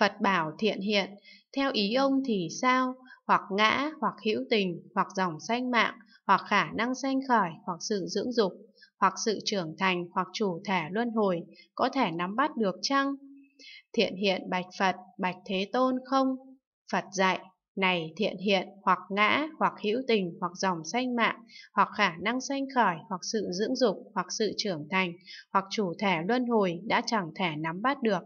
Phật bảo thiện hiện, theo ý ông thì sao, hoặc ngã, hoặc hữu tình, hoặc dòng sanh mạng, hoặc khả năng sanh khởi, hoặc sự dưỡng dục, hoặc sự trưởng thành, hoặc chủ thể luân hồi, có thể nắm bắt được chăng? Thiện hiện bạch Phật, bạch Thế Tôn không? Phật dạy, này thiện hiện hoặc ngã hoặc hữu tình hoặc dòng sanh mạng hoặc khả năng sanh khởi hoặc sự dưỡng dục hoặc sự trưởng thành hoặc chủ thể luân hồi đã chẳng thể nắm bắt được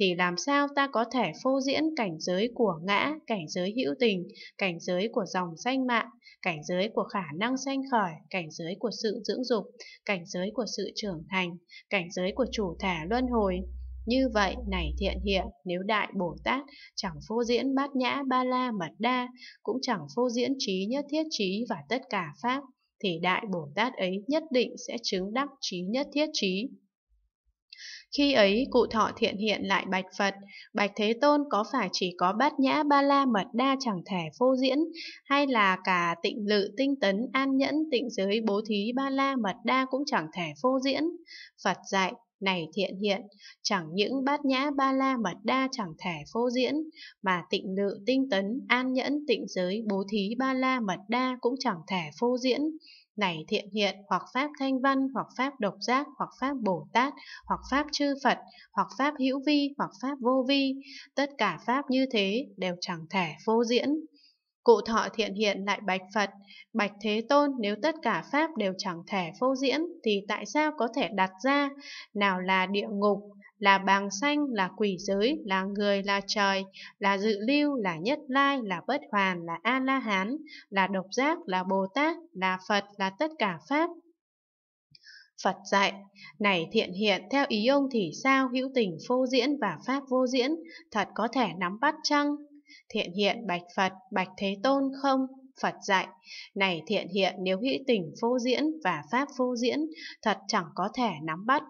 thì làm sao ta có thể phô diễn cảnh giới của ngã cảnh giới hữu tình cảnh giới của dòng sanh mạng cảnh giới của khả năng sanh khởi cảnh giới của sự dưỡng dục cảnh giới của sự trưởng thành cảnh giới của chủ thể luân hồi như vậy, này thiện hiện, nếu Đại Bồ Tát chẳng phô diễn bát nhã ba la mật đa, cũng chẳng phô diễn trí nhất thiết trí và tất cả Pháp, thì Đại Bồ Tát ấy nhất định sẽ chứng đắc trí nhất thiết trí. Khi ấy, cụ thọ thiện hiện lại bạch Phật, bạch Thế Tôn có phải chỉ có bát nhã ba la mật đa chẳng thể phô diễn, hay là cả tịnh lự tinh tấn an nhẫn tịnh giới bố thí ba la mật đa cũng chẳng thể phô diễn? Phật dạy, này thiện hiện, chẳng những bát nhã ba la mật đa chẳng thể phô diễn, mà tịnh lự tinh tấn, an nhẫn tịnh giới bố thí ba la mật đa cũng chẳng thể phô diễn. Này thiện hiện, hoặc pháp thanh văn, hoặc pháp độc giác, hoặc pháp Bồ Tát, hoặc pháp chư Phật, hoặc pháp hữu vi, hoặc pháp vô vi, tất cả pháp như thế đều chẳng thể phô diễn. Cụ thọ thiện hiện lại bạch Phật, bạch Thế Tôn nếu tất cả Pháp đều chẳng thể phô diễn thì tại sao có thể đặt ra, nào là địa ngục, là bàng xanh, là quỷ giới, là người, là trời, là dự lưu, là nhất lai, là bất hoàn, là A-la-hán, là độc giác, là Bồ Tát, là Phật, là tất cả Pháp. Phật dạy, này thiện hiện theo ý ông thì sao hữu tình phô diễn và pháp vô diễn, thật có thể nắm bắt chăng? Thiện hiện bạch Phật, bạch Thế Tôn không? Phật dạy, này thiện hiện nếu hữu tình phô diễn và pháp phô diễn, thật chẳng có thể nắm bắt.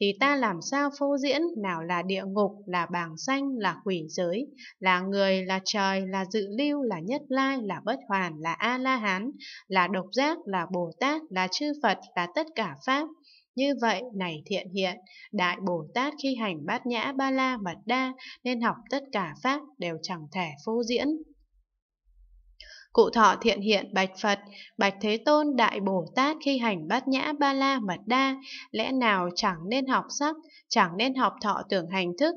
Thì ta làm sao phô diễn, nào là địa ngục, là bàng xanh, là quỷ giới, là người, là trời, là dự lưu, là nhất lai, là bất hoàn, là A-la-hán, là độc giác, là Bồ Tát, là chư Phật, là tất cả Pháp. Như vậy, này thiện hiện, Đại Bồ Tát khi hành bát nhã ba la mật đa nên học tất cả pháp đều chẳng thể phô diễn. Cụ thọ thiện hiện bạch Phật, bạch Thế Tôn Đại Bồ Tát khi hành bát nhã ba la mật đa, lẽ nào chẳng nên học sắc, chẳng nên học thọ tưởng hành thức,